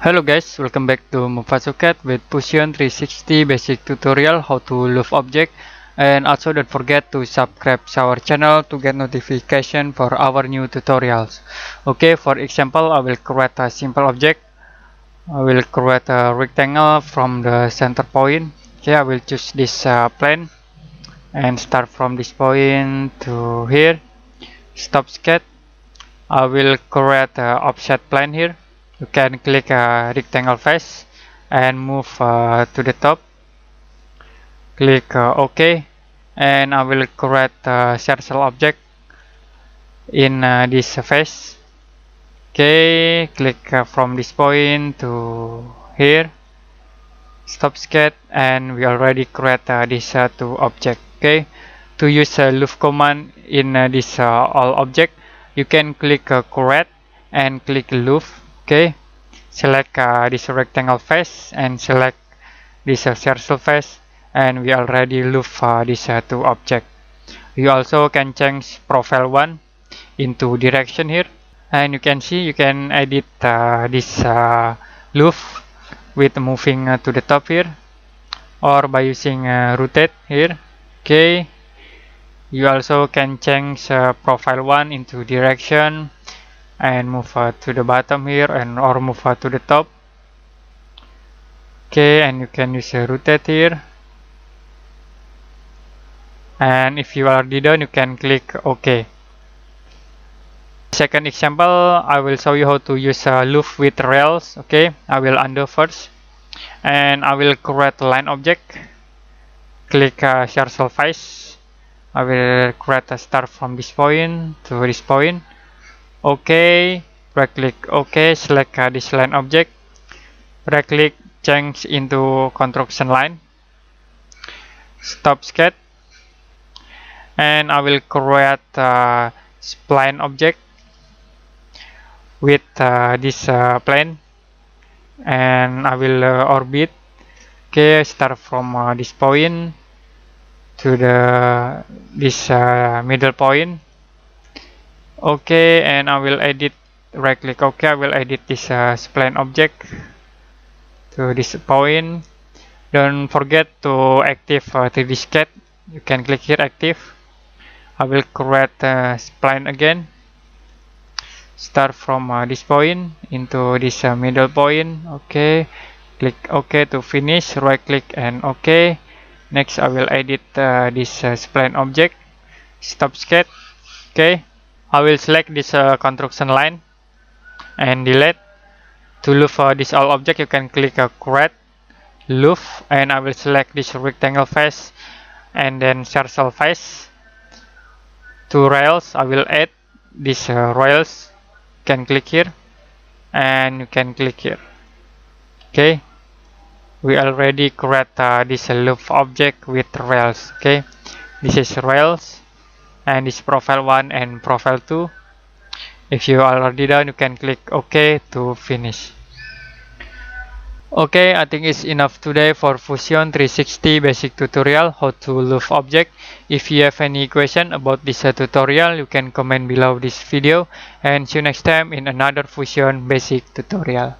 Hello guys, welcome back to Mufasuket with Fusion 360 basic tutorial how to love object and also don't forget to subscribe to our channel to get notification for our new tutorials. Okay, for example, I will create a simple object. I will create a rectangle from the center point. Okay, I will choose this uh, plane and start from this point to here. Stop sketch. I will create a offset plane here you can click uh, rectangle face and move uh, to the top click uh, ok and I will create a uh, shared cell object in uh, this face okay click uh, from this point to here stop sketch and we already create this two object okay to use a loop command in this all object you can click create and click loop okay select uh, this rectangle face and select this uh, circle face and we already loop uh, this uh, two object you also can change profile one into direction here and you can see you can edit uh, this uh, loop with moving uh, to the top here or by using uh, rotate here okay you also can change uh, profile 1 into direction and move it to the bottom here and or move it to the top okay and you can use a rotate here and if you are done you can click ok second example i will show you how to use a loop with rails okay i will undo first and i will create line object click uh, share surface i will create a start from this point to this point OK, right click OK, select this line object, right click change into construction line, stop sketch, and I will create a spline object with uh, this uh, plane and I will uh, orbit okay start from uh, this point to the this uh, middle point okay and I will edit right click okay I will edit this uh, spline object to this point don't forget to active uh, 3D sketch you can click here active I will create uh, spline again start from uh, this point into this uh, middle point okay click ok to finish right click and ok next I will edit uh, this uh, spline object stop sketch okay I will select this uh, construction line and delete to loop for this all object you can click a uh, create loop and I will select this rectangle face and then circle face two rails I will add these uh, rails you can click here and you can click here okay we already create uh, this loop object with rails okay this is rails and this profile one and profile two. if you already done you can click ok to finish okay i think it's enough today for fusion 360 basic tutorial how to love object if you have any question about this tutorial you can comment below this video and see you next time in another fusion basic tutorial